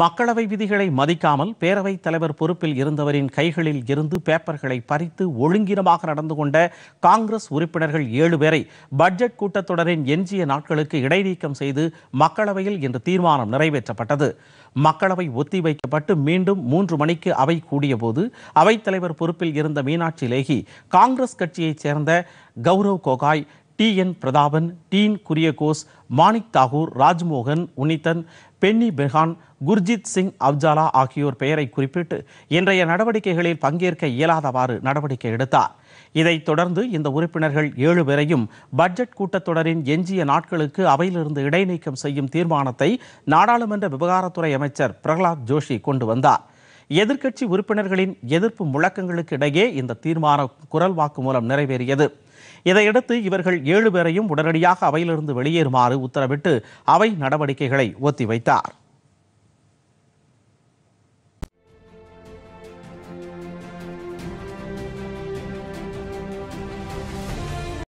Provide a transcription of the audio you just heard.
மக்களவை விதிகளை மதிக்காமல் பேரவைத் தலைவர் பொறுப்பில் இருந்தவரின் கைகளில் இருந்து பேப்பர்களை பறித்து ஒழுங்கினமாக நடந்து கொண்ட காங்கிரஸ் உறுப்பினர்கள் ஏழு பேரை பட்ஜெட் கூட்டத்தொடரின் எஞ்சிய நாட்களுக்கு இடைநீக்கம் செய்து மக்களவையில் இன்று தீர்மானம் நிறைவேற்றப்பட்டது மக்களவை ஒத்திவைக்கப்பட்டு மீண்டும் மூன்று மணிக்கு அவை கூடியபோது அவைத்தலைவர் பொறுப்பில் இருந்த மீனாட்சி லேகி காங்கிரஸ் கட்சியைச் சேர்ந்த கௌரவ் கோகாய் டி என் பிரதாபன் டீன் குரியகோஸ் மாணிக் தாகூர் ராஜ்மோகன் உனிதன் பென்னி பெஹான் குர்ஜித் சிங் அப்ஜாலா ஆகியோர் பெயரை குறிப்பிட்டு இன்றைய நடவடிக்கைகளில் பங்கேற்க இயலாதவாறு நடவடிக்கை எடுத்தார் இதைத் தொடர்ந்து இந்த உறுப்பினர்கள் ஏழு பேரையும் பட்ஜெட் கூட்டத்தொடரின் எஞ்சிய நாட்களுக்கு அவையிலிருந்து இடைநீக்கம் செய்யும் தீர்மானத்தை நாடாளுமன்ற விவகாரத்துறை அமைச்சர் பிரகலாத் ஜோஷி கொண்டு வந்தார் எதிர்க்கட்சி உறுப்பினர்களின் எதிர்ப்பு முழக்கங்களுக்கு இடையே இந்த தீர்மானம் குரல் வாக்கு மூலம் நிறைவேறியது இதையடுத்து இவர்கள் ஏழு பேரையும் உடனடியாக அவையிலிருந்து வெளியேறுமாறு உத்தரவிட்டு அவை நடவடிக்கைகளை ஒத்திவைத்தார்